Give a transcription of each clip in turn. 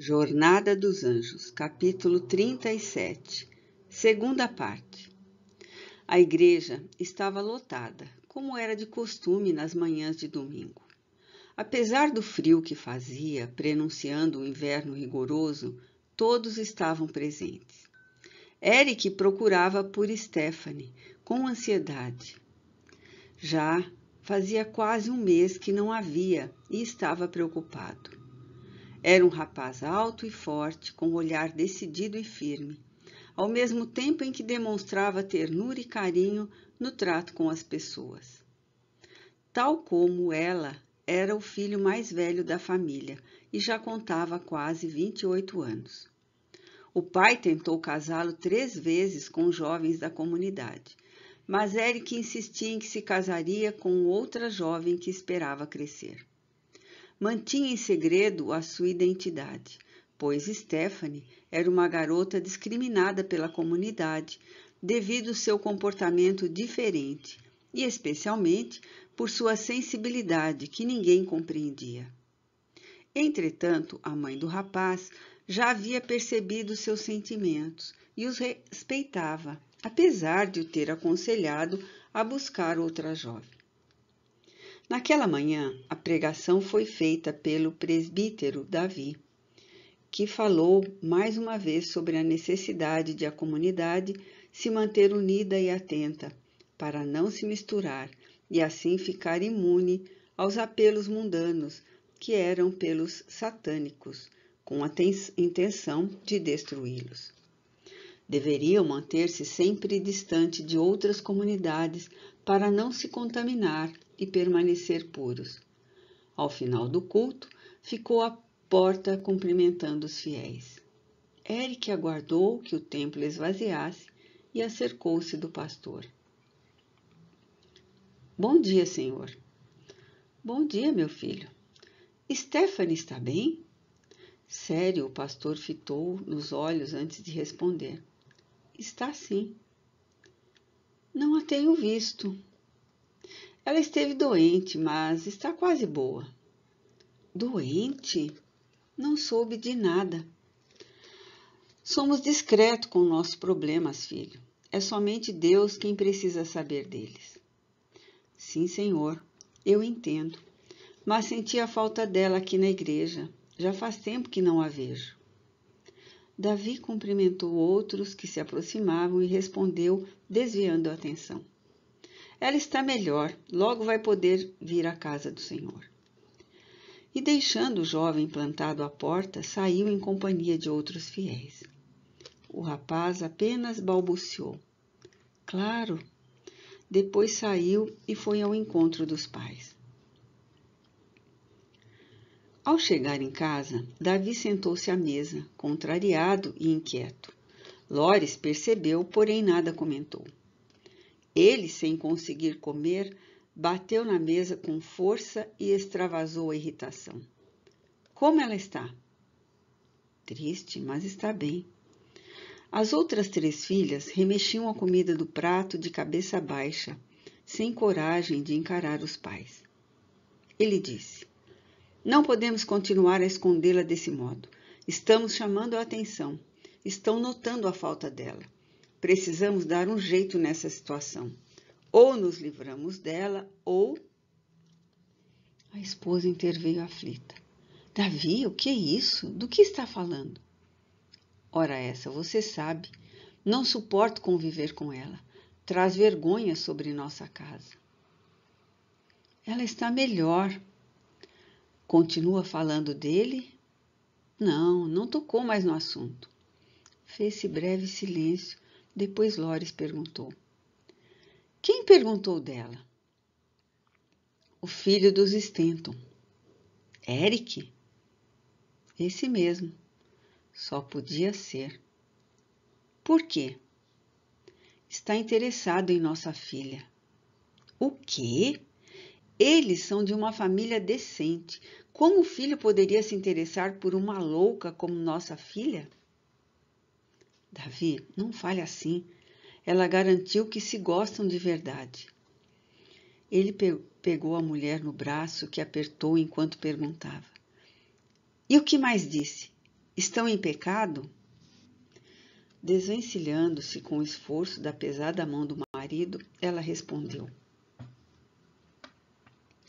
Jornada dos Anjos, capítulo 37, segunda parte. A igreja estava lotada, como era de costume nas manhãs de domingo. Apesar do frio que fazia, prenunciando o inverno rigoroso, todos estavam presentes. Eric procurava por Stephanie, com ansiedade. Já fazia quase um mês que não havia e estava preocupado. Era um rapaz alto e forte, com um olhar decidido e firme, ao mesmo tempo em que demonstrava ternura e carinho no trato com as pessoas. Tal como ela, era o filho mais velho da família e já contava quase 28 anos. O pai tentou casá-lo três vezes com jovens da comunidade, mas Eric insistia em que se casaria com outra jovem que esperava crescer mantinha em segredo a sua identidade, pois Stephanie era uma garota discriminada pela comunidade devido ao seu comportamento diferente e especialmente por sua sensibilidade que ninguém compreendia. Entretanto, a mãe do rapaz já havia percebido seus sentimentos e os respeitava, apesar de o ter aconselhado a buscar outra jovem. Naquela manhã, a pregação foi feita pelo presbítero Davi, que falou mais uma vez sobre a necessidade de a comunidade se manter unida e atenta, para não se misturar e assim ficar imune aos apelos mundanos que eram pelos satânicos, com a intenção de destruí-los. Deveriam manter-se sempre distante de outras comunidades para não se contaminar e permanecer puros. Ao final do culto, ficou à porta cumprimentando os fiéis. Eric aguardou que o templo esvaziasse e acercou-se do pastor. Bom dia, senhor. Bom dia, meu filho. Stephanie está bem? Sério, o pastor fitou nos olhos antes de responder. Está sim. Não a tenho visto, ela esteve doente, mas está quase boa. Doente? Não soube de nada. Somos discretos com nossos problemas, filho. É somente Deus quem precisa saber deles. Sim, senhor, eu entendo. Mas senti a falta dela aqui na igreja. Já faz tempo que não a vejo. Davi cumprimentou outros que se aproximavam e respondeu, desviando a atenção. Ela está melhor, logo vai poder vir à casa do Senhor. E deixando o jovem plantado à porta, saiu em companhia de outros fiéis. O rapaz apenas balbuciou. Claro. Depois saiu e foi ao encontro dos pais. Ao chegar em casa, Davi sentou-se à mesa, contrariado e inquieto. Lores percebeu, porém nada comentou. Ele, sem conseguir comer, bateu na mesa com força e extravasou a irritação. Como ela está? Triste, mas está bem. As outras três filhas remexiam a comida do prato de cabeça baixa, sem coragem de encarar os pais. Ele disse: Não podemos continuar a escondê-la desse modo. Estamos chamando a atenção. Estão notando a falta dela. Precisamos dar um jeito nessa situação. Ou nos livramos dela, ou. A esposa interveio aflita. Davi, o que é isso? Do que está falando? Ora, essa você sabe. Não suporto conviver com ela. Traz vergonha sobre nossa casa. Ela está melhor. Continua falando dele? Não, não tocou mais no assunto. Fez-se breve silêncio depois Lores perguntou: Quem perguntou dela? O filho dos Stenton. Eric? Esse mesmo. Só podia ser. Por quê? Está interessado em nossa filha. O quê? Eles são de uma família decente. Como o filho poderia se interessar por uma louca como nossa filha? Davi, não fale assim. Ela garantiu que se gostam de verdade. Ele pe pegou a mulher no braço, que apertou enquanto perguntava: E o que mais disse? Estão em pecado? Desvencilhando-se com o esforço da pesada mão do marido, ela respondeu: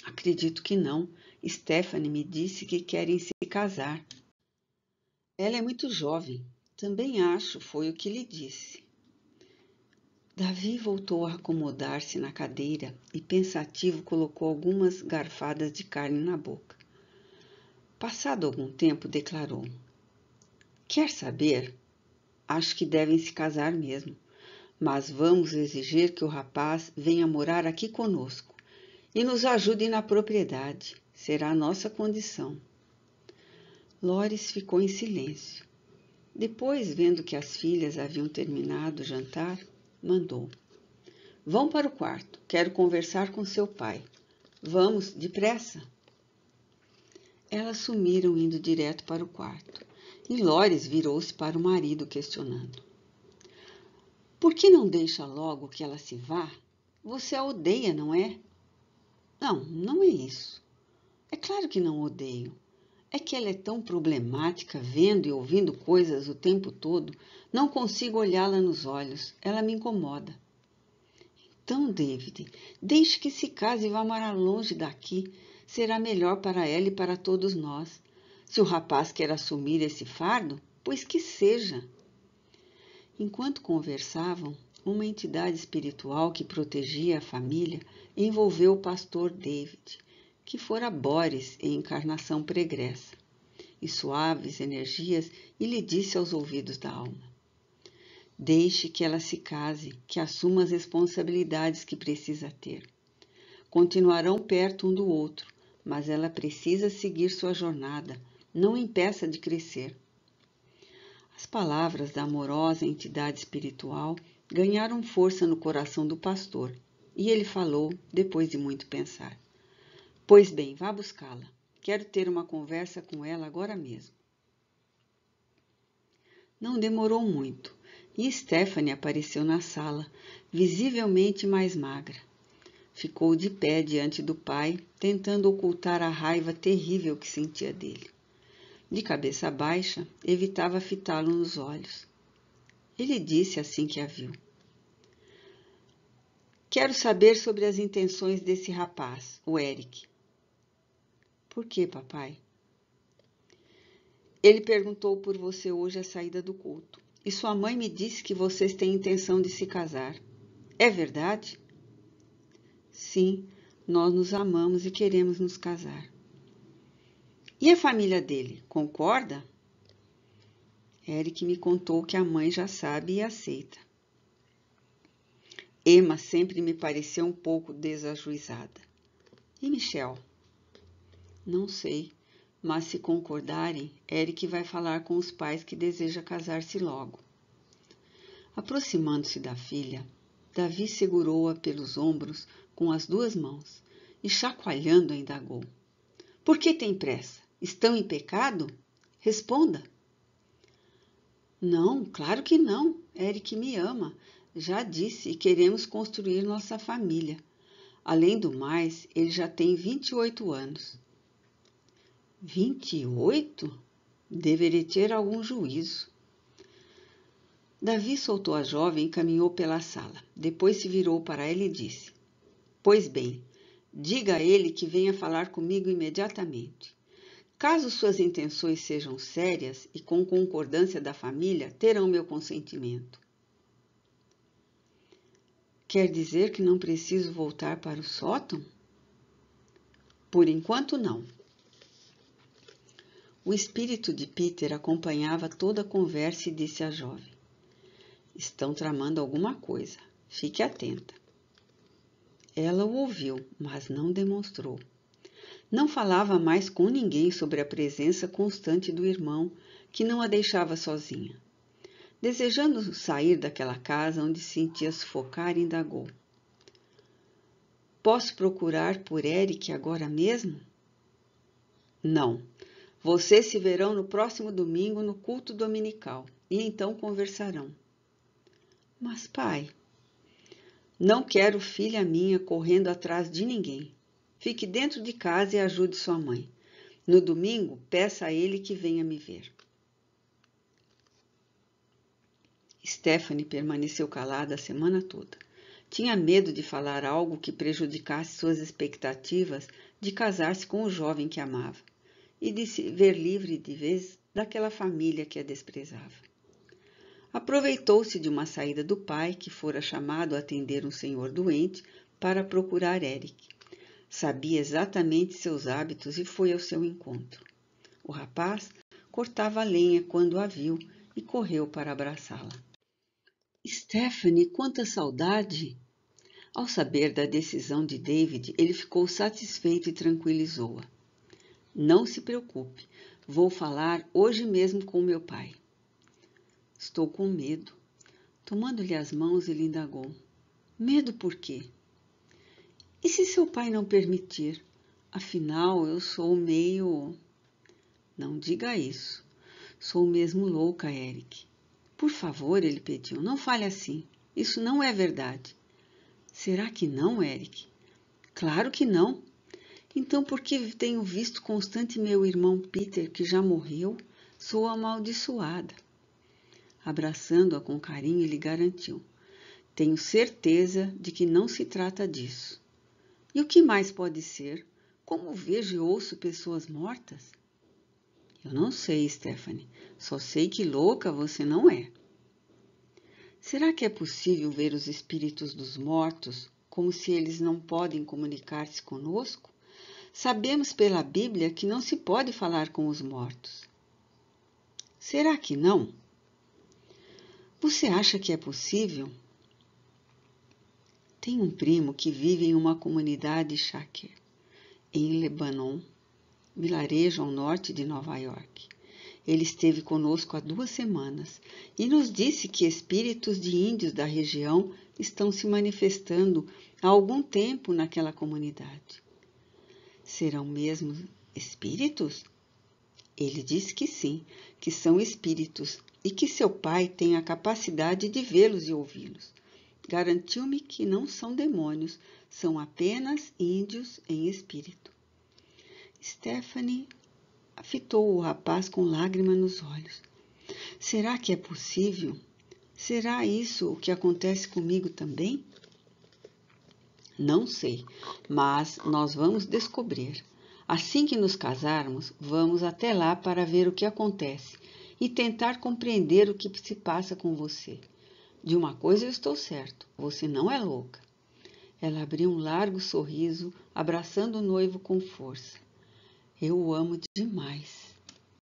Acredito que não. Stephanie me disse que querem se casar. Ela é muito jovem, também acho, foi o que lhe disse. Davi voltou a acomodar-se na cadeira e, pensativo, colocou algumas garfadas de carne na boca. Passado algum tempo, declarou: Quer saber? Acho que devem se casar mesmo, mas vamos exigir que o rapaz venha morar aqui conosco e nos ajude na propriedade. Será a nossa condição. Lores ficou em silêncio. Depois, vendo que as filhas haviam terminado o jantar, mandou: Vão para o quarto, quero conversar com seu pai. Vamos, depressa. Elas sumiram indo direto para o quarto, e Lores virou-se para o marido, questionando: Por que não deixa logo que ela se vá? Você a odeia, não é? Não, não é isso. É claro que não odeio. É que ela é tão problemática, vendo e ouvindo coisas o tempo todo, não consigo olhá-la nos olhos, ela me incomoda. Então, David, deixe que se case e vá morar longe daqui, será melhor para ela e para todos nós. Se o rapaz quer assumir esse fardo, pois que seja. Enquanto conversavam, uma entidade espiritual que protegia a família envolveu o pastor David que fora Boris em encarnação pregressa, e suaves energias, e lhe disse aos ouvidos da alma: Deixe que ela se case, que assuma as responsabilidades que precisa ter. Continuarão perto um do outro, mas ela precisa seguir sua jornada, não impeça de crescer. As palavras da amorosa entidade espiritual ganharam força no coração do pastor e ele falou depois de muito pensar. Pois bem, vá buscá-la. Quero ter uma conversa com ela agora mesmo. Não demorou muito e Stephanie apareceu na sala, visivelmente mais magra. Ficou de pé diante do pai, tentando ocultar a raiva terrível que sentia dele. De cabeça baixa, evitava fitá-lo nos olhos. Ele disse assim que a viu. Quero saber sobre as intenções desse rapaz, o Eric. Por que, papai? Ele perguntou por você hoje à saída do culto. E sua mãe me disse que vocês têm intenção de se casar. É verdade? Sim, nós nos amamos e queremos nos casar. E a família dele, concorda? Eric me contou que a mãe já sabe e aceita. Emma sempre me pareceu um pouco desajuizada. E Michel? Não sei, mas se concordarem, Eric vai falar com os pais que deseja casar-se logo. Aproximando-se da filha, Davi segurou-a pelos ombros com as duas mãos e, chacoalhando, indagou: Por que tem pressa? Estão em pecado? Responda. Não, claro que não. Eric me ama. Já disse e queremos construir nossa família. Além do mais, ele já tem 28 anos. Vinte e oito? Deveria ter algum juízo. Davi soltou a jovem e caminhou pela sala. Depois se virou para ela e disse: Pois bem, diga a ele que venha falar comigo imediatamente. Caso suas intenções sejam sérias e com concordância da família, terão meu consentimento. Quer dizer que não preciso voltar para o sótão? Por enquanto, não. O espírito de Peter acompanhava toda a conversa e disse à jovem: Estão tramando alguma coisa, fique atenta. Ela o ouviu, mas não demonstrou. Não falava mais com ninguém sobre a presença constante do irmão, que não a deixava sozinha. Desejando sair daquela casa onde sentia sufocar, indagou: Posso procurar por Eric agora mesmo? Não, vocês se verão no próximo domingo no culto dominical e então conversarão. Mas, pai, não quero filha minha correndo atrás de ninguém. Fique dentro de casa e ajude sua mãe. No domingo, peça a ele que venha me ver. Stephanie permaneceu calada a semana toda. Tinha medo de falar algo que prejudicasse suas expectativas de casar-se com o jovem que amava e de se ver livre de vez daquela família que a desprezava. Aproveitou-se de uma saída do pai, que fora chamado a atender um senhor doente, para procurar Eric. Sabia exatamente seus hábitos e foi ao seu encontro. O rapaz cortava a lenha quando a viu e correu para abraçá-la. Stephanie, quanta saudade! Ao saber da decisão de David, ele ficou satisfeito e tranquilizou-a. Não se preocupe, vou falar hoje mesmo com meu pai. Estou com medo. Tomando-lhe as mãos, ele indagou. Medo por quê? E se seu pai não permitir? Afinal, eu sou meio. Não diga isso. Sou mesmo louca, Eric. Por favor, ele pediu, não fale assim. Isso não é verdade. Será que não, Eric? Claro que não. Então, porque tenho visto constante meu irmão Peter, que já morreu, sou amaldiçoada. Abraçando-a com carinho, ele garantiu: Tenho certeza de que não se trata disso. E o que mais pode ser? Como vejo e ouço pessoas mortas? Eu não sei, Stephanie. Só sei que louca você não é. Será que é possível ver os espíritos dos mortos como se eles não podem comunicar-se conosco? Sabemos pela Bíblia que não se pode falar com os mortos. Será que não? Você acha que é possível? Tem um primo que vive em uma comunidade Shaker, em Lebanon, vilarejo ao norte de Nova York. Ele esteve conosco há duas semanas e nos disse que espíritos de índios da região estão se manifestando há algum tempo naquela comunidade serão mesmo espíritos? Ele diz que sim, que são espíritos e que seu pai tem a capacidade de vê-los e ouvi-los. Garantiu-me que não são demônios, são apenas índios em espírito. Stephanie fitou o rapaz com lágrima nos olhos. Será que é possível? Será isso o que acontece comigo também? Não sei, mas nós vamos descobrir. Assim que nos casarmos, vamos até lá para ver o que acontece e tentar compreender o que se passa com você. De uma coisa eu estou certo: você não é louca. Ela abriu um largo sorriso, abraçando o noivo com força. Eu o amo demais.